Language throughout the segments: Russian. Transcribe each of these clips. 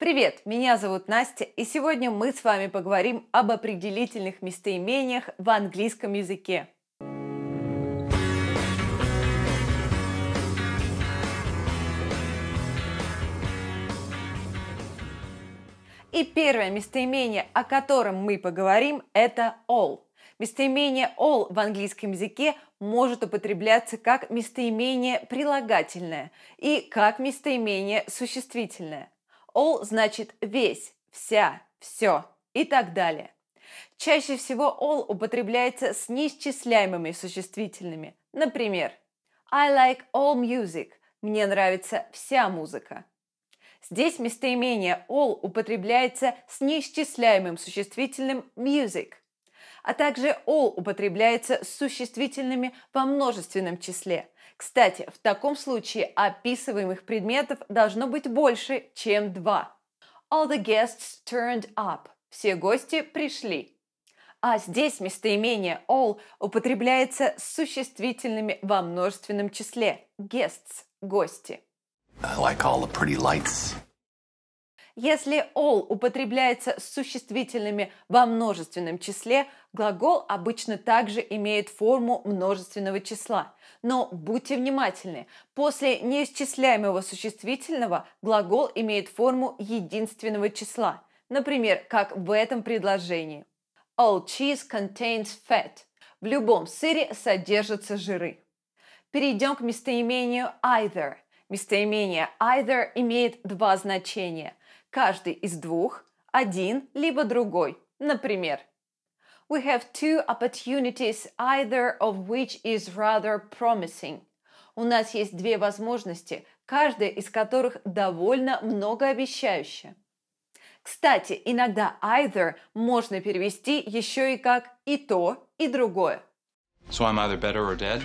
Привет, меня зовут Настя, и сегодня мы с вами поговорим об определительных местоимениях в английском языке. И первое местоимение, о котором мы поговорим, это all. Местоимение all в английском языке может употребляться как местоимение прилагательное и как местоимение существительное. All значит весь, вся, все и так далее. Чаще всего all употребляется с неисчисляемыми существительными. Например, I like all music. Мне нравится вся музыка. Здесь местоимение all употребляется с неисчисляемым существительным music, а также all употребляется с существительными во множественном числе – кстати, в таком случае описываемых предметов должно быть больше, чем два. All the guests turned up. Все гости пришли. А здесь местоимение all употребляется с существительными во множественном числе. Guests – гости. I like all the pretty lights. Если all употребляется с существительными во множественном числе, глагол обычно также имеет форму множественного числа. Но будьте внимательны, после неисчисляемого существительного глагол имеет форму единственного числа, например, как в этом предложении. All cheese contains fat. В любом сыре содержатся жиры. Перейдем к местоимению either. Местоимение either имеет два значения Каждый из двух, один либо другой. Например, We have two opportunities, either of which is rather promising. У нас есть две возможности, каждая из которых довольно многообещающая. Кстати, иногда either можно перевести еще и как и то, и другое. So I'm either better or dead.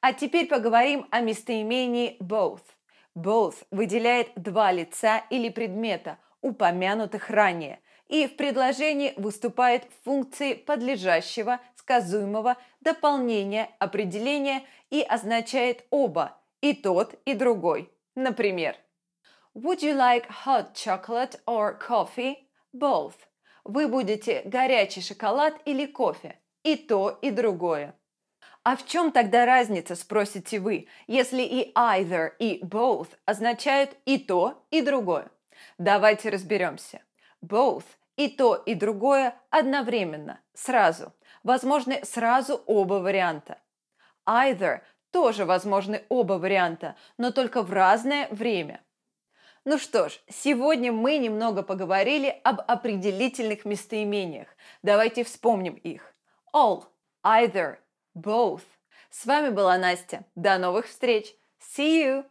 А теперь поговорим о местоимении both. Both выделяет два лица или предмета, упомянутых ранее, и в предложении выступает в функции подлежащего, сказуемого, дополнения, определения и означает оба, и тот, и другой. Например, Would you like hot chocolate or coffee? Both. Вы будете горячий шоколад или кофе? И то, и другое. А в чем тогда разница, спросите вы, если и either, и both означают и то, и другое? Давайте разберемся. Both – и то, и другое одновременно, сразу. Возможны сразу оба варианта. Either – тоже возможны оба варианта, но только в разное время. Ну что ж, сегодня мы немного поговорили об определительных местоимениях. Давайте вспомним их. All, either both. С вами была Настя. До новых встреч! See you!